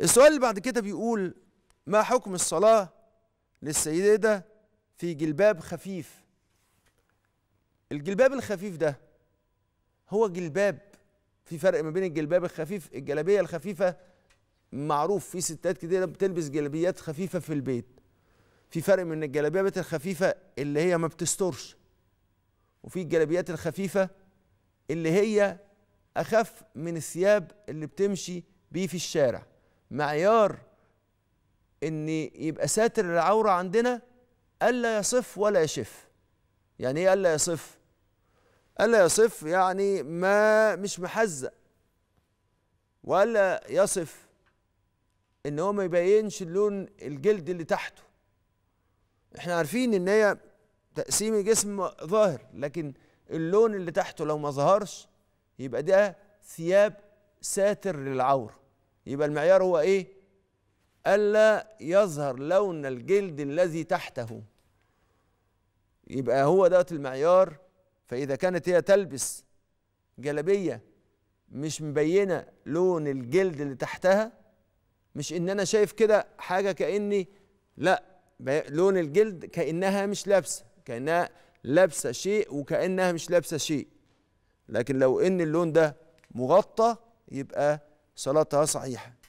السؤال اللي بعد كده بيقول ما حكم الصلاة للسيدة في جلباب خفيف الجلباب الخفيف ده هو جلباب في فرق ما بين الجلباب الخفيف الجلابية الخفيفة معروف في ستات كتيرة بتلبس جلابيات خفيفة في البيت في فرق من الجلابيات الخفيفة اللي هي ما بتسترش وفي الجلابيات الخفيفة اللي هي أخف من الثياب اللي بتمشي بيه في الشارع معيار ان يبقى ساتر العوره عندنا الا يصف ولا يشف يعني ايه الا يصف الا يصف يعني ما مش محزق ولا يصف ان هو ما يبينش اللون الجلد اللي تحته احنا عارفين ان هي تقسيم الجسم ظاهر لكن اللون اللي تحته لو ما ظهرش يبقى ده ثياب ساتر للعور يبقى المعيار هو ايه الا يظهر لون الجلد الذي تحته يبقى هو دوت المعيار فاذا كانت هي تلبس جلبيه مش مبينه لون الجلد اللي تحتها مش ان انا شايف كده حاجه كاني لا لون الجلد كانها مش لابسه كانها لابسه شيء وكانها مش لابسه شيء لكن لو ان اللون ده مغطى يبقى صلاتها صحيحه